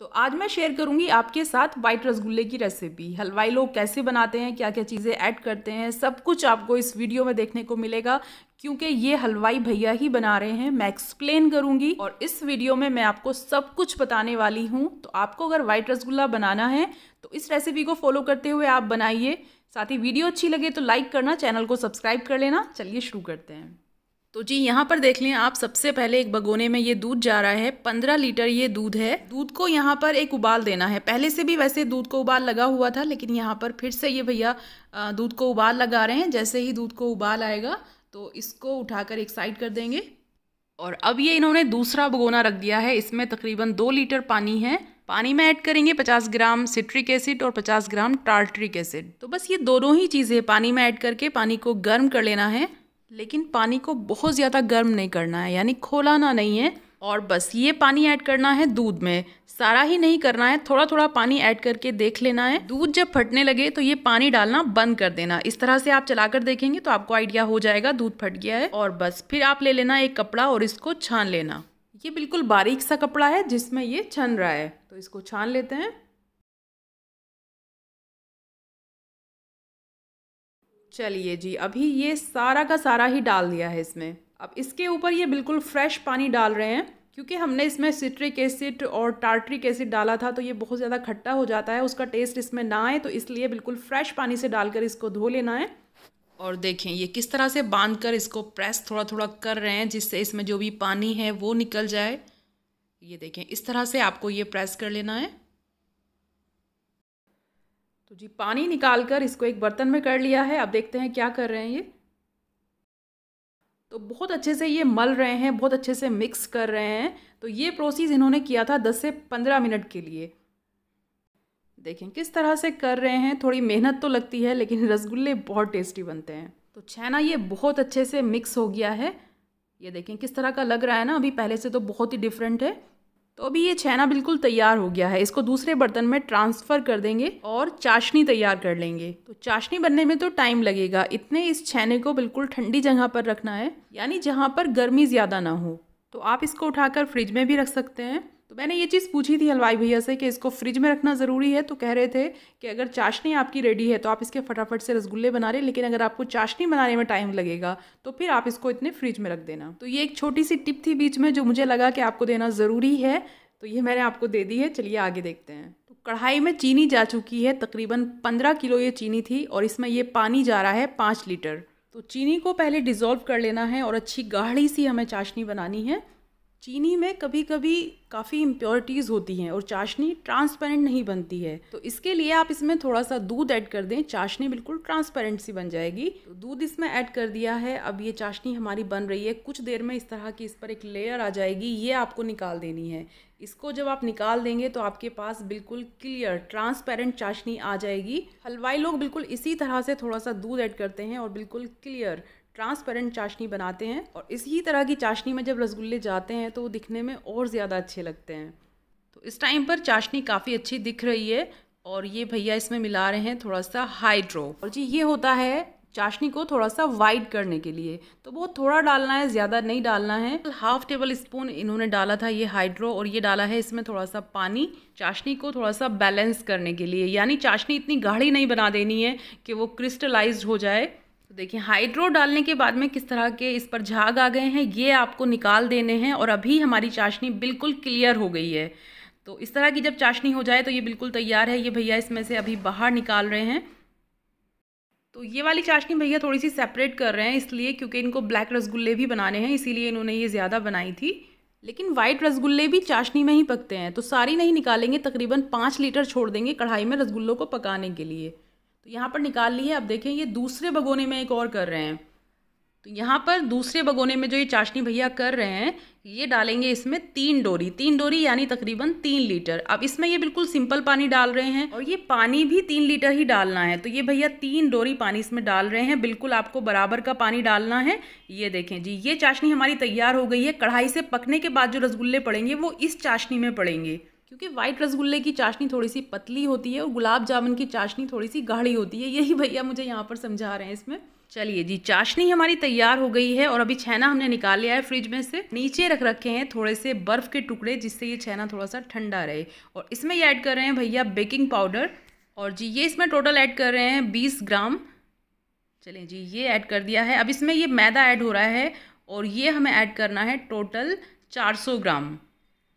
तो आज मैं शेयर करूंगी आपके साथ वाइट रसगुल्ले की रेसिपी हलवाई लोग कैसे बनाते हैं क्या क्या चीज़ें ऐड करते हैं सब कुछ आपको इस वीडियो में देखने को मिलेगा क्योंकि ये हलवाई भैया ही बना रहे हैं मैं एक्सप्लेन करूंगी और इस वीडियो में मैं आपको सब कुछ बताने वाली हूँ तो आपको अगर वाइट रसगुल्ला बनाना है तो इस रेसिपी को फॉलो करते हुए आप बनाइए साथ ही वीडियो अच्छी लगे तो लाइक करना चैनल को सब्सक्राइब कर लेना चलिए शुरू करते हैं तो जी यहाँ पर देख लें आप सबसे पहले एक भगोने में ये दूध जा रहा है पंद्रह लीटर ये दूध है दूध को यहाँ पर एक उबाल देना है पहले से भी वैसे दूध को उबाल लगा हुआ था लेकिन यहाँ पर फिर से ये भैया दूध को उबाल लगा रहे हैं जैसे ही दूध को उबाल आएगा तो इसको उठाकर एक साइड कर देंगे और अब ये इन्होंने दूसरा भगोना रख दिया है इसमें तकरीबन दो लीटर पानी है पानी में ऐड करेंगे 50 ग्राम सिट्रिक एसिड और 50 ग्राम टार्ट्रिक एसिड तो बस ये दोनों ही चीज़ें पानी में ऐड करके पानी को गर्म कर लेना है लेकिन पानी को बहुत ज़्यादा गर्म नहीं करना है यानी खोलाना नहीं है और बस ये पानी ऐड करना है दूध में सारा ही नहीं करना है थोड़ा थोड़ा पानी ऐड करके देख लेना है दूध जब फटने लगे तो ये पानी डालना बंद कर देना इस तरह से आप चलाकर देखेंगे तो आपको आइडिया हो जाएगा दूध फट गया है और बस फिर आप ले लेना एक कपड़ा और इसको छान लेना ये बिल्कुल बारीक सा कपड़ा है जिसमें ये छन रहा है तो इसको छान लेते हैं चलिए जी अभी ये सारा का सारा ही डाल दिया है इसमें अब इसके ऊपर ये बिल्कुल फ्रेश पानी डाल रहे हैं क्योंकि हमने इसमें सिट्रिक एसिड और टार्ट्रिक एसिड डाला था तो ये बहुत ज़्यादा खट्टा हो जाता है उसका टेस्ट इसमें ना आए तो इसलिए बिल्कुल फ्रेश पानी से डालकर इसको धो लेना है और देखें ये किस तरह से बांध कर इसको प्रेस थोड़ा थोड़ा कर रहे हैं जिससे इसमें जो भी पानी है वो निकल जाए ये देखें इस तरह से आपको ये प्रेस कर लेना है तो जी पानी निकाल कर इसको एक बर्तन में कर लिया है अब देखते हैं क्या कर रहे हैं ये तो बहुत अच्छे से ये मल रहे हैं बहुत अच्छे से मिक्स कर रहे हैं तो ये प्रोसेस इन्होंने किया था दस से पंद्रह मिनट के लिए देखें किस तरह से कर रहे हैं थोड़ी मेहनत तो लगती है लेकिन रसगुल्ले बहुत टेस्टी बनते हैं तो छैना ये बहुत अच्छे से मिक्स हो गया है ये देखें किस तरह का लग रहा है ना अभी पहले से तो बहुत ही डिफरेंट है तो अभी ये छैना बिल्कुल तैयार हो गया है इसको दूसरे बर्तन में ट्रांसफ़र कर देंगे और चाशनी तैयार कर लेंगे तो चाशनी बनने में तो टाइम लगेगा इतने इस छैने को बिल्कुल ठंडी जगह पर रखना है यानी जहाँ पर गर्मी ज़्यादा ना हो तो आप इसको उठाकर फ्रिज में भी रख सकते हैं तो मैंने ये चीज़ पूछी थी हलवाई भैया से कि इसको फ्रिज में रखना ज़रूरी है तो कह रहे थे कि अगर चाशनी आपकी रेडी है तो आप इसके फटाफट से रसगुल्ले बना रहे लेकिन अगर आपको चाशनी बनाने में टाइम लगेगा तो फिर आप इसको इतने फ्रिज में रख देना तो ये एक छोटी सी टिप थी बीच में जो मुझे लगा कि आपको देना ज़रूरी है तो ये मैंने आपको दे दी है चलिए आगे देखते हैं तो कढ़ाई में चीनी जा चुकी है तकरीबन पंद्रह किलो ये चीनी थी और इसमें ये पानी जा रहा है पाँच लीटर तो चीनी को पहले डिज़ोल्व कर लेना है और अच्छी गाढ़ी सी हमें चाशनी बनानी है चीनी में कभी कभी काफ़ी इम्प्योरिटीज़ होती हैं और चाशनी ट्रांसपेरेंट नहीं बनती है तो इसके लिए आप इसमें थोड़ा सा दूध ऐड कर दें चाशनी बिल्कुल ट्रांसपेरेंट सी बन जाएगी तो दूध इसमें ऐड कर दिया है अब ये चाशनी हमारी बन रही है कुछ देर में इस तरह की इस पर एक लेयर आ जाएगी ये आपको निकाल देनी है इसको जब आप निकाल देंगे तो आपके पास बिल्कुल क्लियर ट्रांसपेरेंट चाशनी आ जाएगी हलवाई लोग बिल्कुल इसी तरह से थोड़ा सा दूध ऐड करते हैं और बिल्कुल क्लियर ट्रांसपेरेंट चाशनी बनाते हैं और इसी तरह की चाशनी में जब रसगुल्ले जाते हैं तो वो दिखने में और ज़्यादा अच्छे लगते हैं तो इस टाइम पर चाशनी काफ़ी अच्छी दिख रही है और ये भैया इसमें मिला रहे हैं थोड़ा सा हाइड्रो और जी ये होता है चाशनी को थोड़ा सा वाइट करने के लिए तो बहुत थोड़ा डालना है ज़्यादा नहीं डालना है हाफ टेबल स्पून इन्होंने डाला था ये हाइड्रो और ये डाला है इसमें थोड़ा सा पानी चाशनी को थोड़ा सा बैलेंस करने के लिए यानी चाशनी इतनी गाढ़ी नहीं बना देनी है कि वो क्रिस्टलाइज हो जाए तो देखिए हाइड्रो डालने के बाद में किस तरह के इस पर झाग आ गए हैं ये आपको निकाल देने हैं और अभी हमारी चाशनी बिल्कुल क्लियर हो गई है तो इस तरह की जब चाशनी हो जाए तो ये बिल्कुल तैयार है ये भैया इसमें से अभी बाहर निकाल रहे हैं तो ये वाली चाशनी भैया थोड़ी सी सेपरेट कर रहे हैं इसलिए क्योंकि इनको ब्लैक रसगुल्ले भी बनाने हैं इसीलिए इन्होंने ये ज़्यादा बनाई थी लेकिन वाइट रसगुल्ले भी चाशनी में ही पकते हैं तो सारी नहीं निकालेंगे तकरीबन पाँच लीटर छोड़ देंगे कढ़ाई में रसगुल्लों को पकाने के लिए तो यहाँ पर निकाल ली है अब देखें ये दूसरे भगोने में एक और कर रहे हैं तो यहाँ पर दूसरे भगोने में जो ये चाशनी भैया कर रहे हैं ये डालेंगे इसमें तीन डोरी तीन डोरी यानी तकरीबन तीन लीटर अब इसमें ये बिल्कुल सिंपल पानी डाल रहे हैं और ये पानी भी तीन लीटर ही डालना है तो ये भैया तीन डोरी पानी इसमें डाल रहे हैं बिल्कुल आपको बराबर का पानी डालना है ये देखें जी ये चाशनी हमारी तैयार हो गई है कढ़ाई से पकने के बाद जो रसगुल्ले पड़ेंगे वो इस चाशनी में पड़ेंगे क्योंकि वाइट रसगुल्ले की चाशनी थोड़ी सी पतली होती है और गुलाब जामुन की चाशनी थोड़ी सी गाढ़ी होती है यही भैया मुझे यहाँ पर समझा रहे हैं इसमें चलिए जी चाशनी हमारी तैयार हो गई है और अभी छेना हमने निकाल लिया है फ्रिज में से नीचे रख रखे हैं थोड़े से बर्फ़ के टुकड़े जिससे ये छेना थोड़ा सा ठंडा रहे और इसमें ये ऐड कर रहे हैं भैया बेकिंग पाउडर और जी ये इसमें टोटल ऐड कर रहे हैं बीस ग्राम चलिए जी ये ऐड कर दिया है अब इसमें ये मैदा ऐड हो रहा है और ये हमें ऐड करना है टोटल चार सौ ग्राम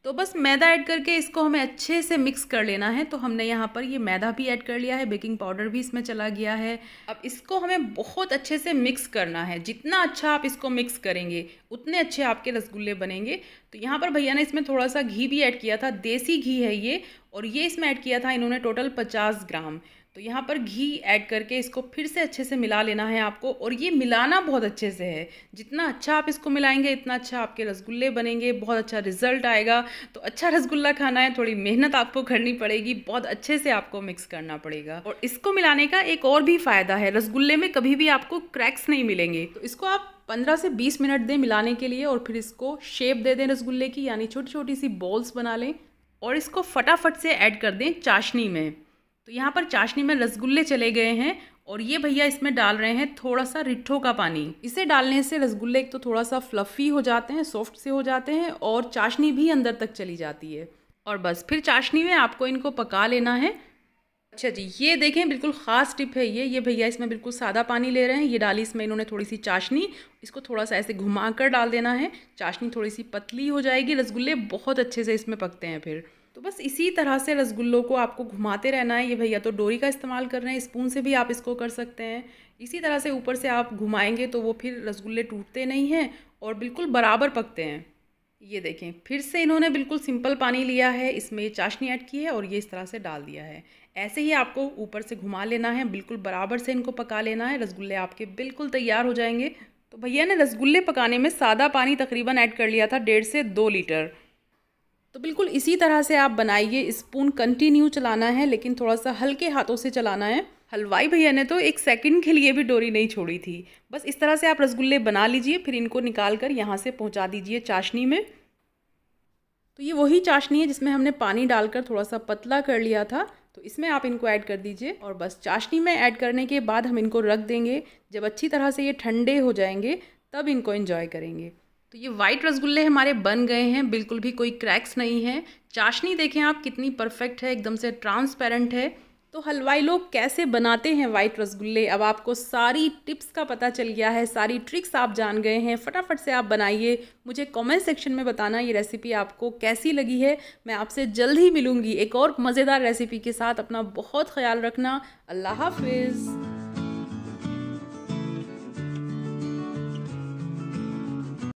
तो बस मैदा ऐड करके इसको हमें अच्छे से मिक्स कर लेना है तो हमने यहाँ पर ये मैदा भी ऐड कर लिया है बेकिंग पाउडर भी इसमें चला गया है अब इसको हमें बहुत अच्छे से मिक्स करना है जितना अच्छा आप इसको मिक्स करेंगे उतने अच्छे आपके रसगुल्ले बनेंगे तो यहाँ पर भैया ने इसमें थोड़ा सा घी भी ऐड किया था देसी घी है ये और ये इसमें ऐड किया था इन्होंने टोटल पचास ग्राम तो यहाँ पर घी ऐड करके इसको फिर से अच्छे से मिला लेना है आपको और ये मिलाना बहुत अच्छे से है जितना अच्छा आप इसको मिलाएंगे इतना अच्छा आपके रसगुल्ले बनेंगे बहुत अच्छा रिजल्ट आएगा तो अच्छा रसगुल्ला खाना है थोड़ी मेहनत आपको करनी पड़ेगी बहुत अच्छे से आपको मिक्स करना पड़ेगा और इसको मिलाने का एक और भी फ़ायदा है रसगुल्ले में कभी भी आपको क्रैक्स नहीं मिलेंगे तो इसको आप 15 से 20 मिनट दें मिलाने के लिए और फिर इसको शेप दे दें रसगुल्ले की यानी छोटी छोटी सी बॉल्स बना लें और इसको फटाफट से ऐड कर दें चाशनी में तो यहाँ पर चाशनी में रसगुल्ले चले गए हैं और ये भैया इसमें डाल रहे हैं थोड़ा सा रिट्ठो का पानी इसे डालने से रसगुल्ले एक तो थोड़ा सा फ्लफ़ी हो जाते हैं सॉफ्ट से हो जाते हैं और चाशनी भी अंदर तक चली जाती है और बस फिर चाशनी में आपको इनको पका लेना है अच्छा जी ये देखें बिल्कुल ख़ास टिप है ये ये भैया इसमें बिल्कुल सादा पानी ले रहे हैं ये डाली इसमें इन्होंने थोड़ी सी चाशनी इसको थोड़ा सा ऐसे घुमा कर डाल देना है चाशनी थोड़ी सी पतली हो जाएगी रसगुल्ले बहुत अच्छे से इसमें पकते हैं फिर तो बस इसी तरह से रसगुल्लों को आपको घुमाते रहना है ये भैया तो डोरी का इस्तेमाल कर रहे हैं स्पून से भी आप इसको कर सकते हैं इसी तरह से ऊपर से आप घुमाएंगे तो वो फिर रसगुल्ले टूटते नहीं हैं और बिल्कुल बराबर पकते हैं ये देखें फिर से इन्होंने बिल्कुल सिंपल पानी लिया है इसमें चाशनी ऐड की है और ये इस तरह से डाल दिया है ऐसे ही आपको ऊपर से घुमा लेना है बिल्कुल बराबर से इनको पका लेना है रसगुल्ले आपके बिल्कुल तैयार हो जाएंगे तो भैया ने रसगुल्ले पकाने में सादा पानी तकरीबन ऐड कर लिया था डेढ़ से दो लीटर तो बिल्कुल इसी तरह से आप बनाइए स्पून कंटिन्यू चलाना है लेकिन थोड़ा सा हल्के हाथों से चलाना है हलवाई भैया ने तो एक सेकंड के लिए भी डोरी नहीं छोड़ी थी बस इस तरह से आप रसगुल्ले बना लीजिए फिर इनको निकाल कर यहाँ से पहुँचा दीजिए चाशनी में तो ये वही चाशनी है जिसमें हमने पानी डालकर थोड़ा सा पतला कर लिया था तो इसमें आप इनको ऐड कर दीजिए और बस चाशनी में ऐड करने के बाद हम इनको रख देंगे जब अच्छी तरह से ये ठंडे हो जाएंगे तब इनको इन्जॉय करेंगे तो ये वाइट रसगुल्ले हमारे बन गए हैं बिल्कुल भी कोई क्रैक्स नहीं है चाशनी देखें आप कितनी परफेक्ट है एकदम से ट्रांसपेरेंट है तो हलवाई लोग कैसे बनाते हैं वाइट रसगुल्ले अब आपको सारी टिप्स का पता चल गया है सारी ट्रिक्स आप जान गए हैं फटाफट से आप बनाइए मुझे कमेंट सेक्शन में बताना ये रेसिपी आपको कैसी लगी है मैं आपसे जल्द ही मिलूँगी एक और मज़ेदार रेसिपी के साथ अपना बहुत ख्याल रखना अल्लाह हाफिज़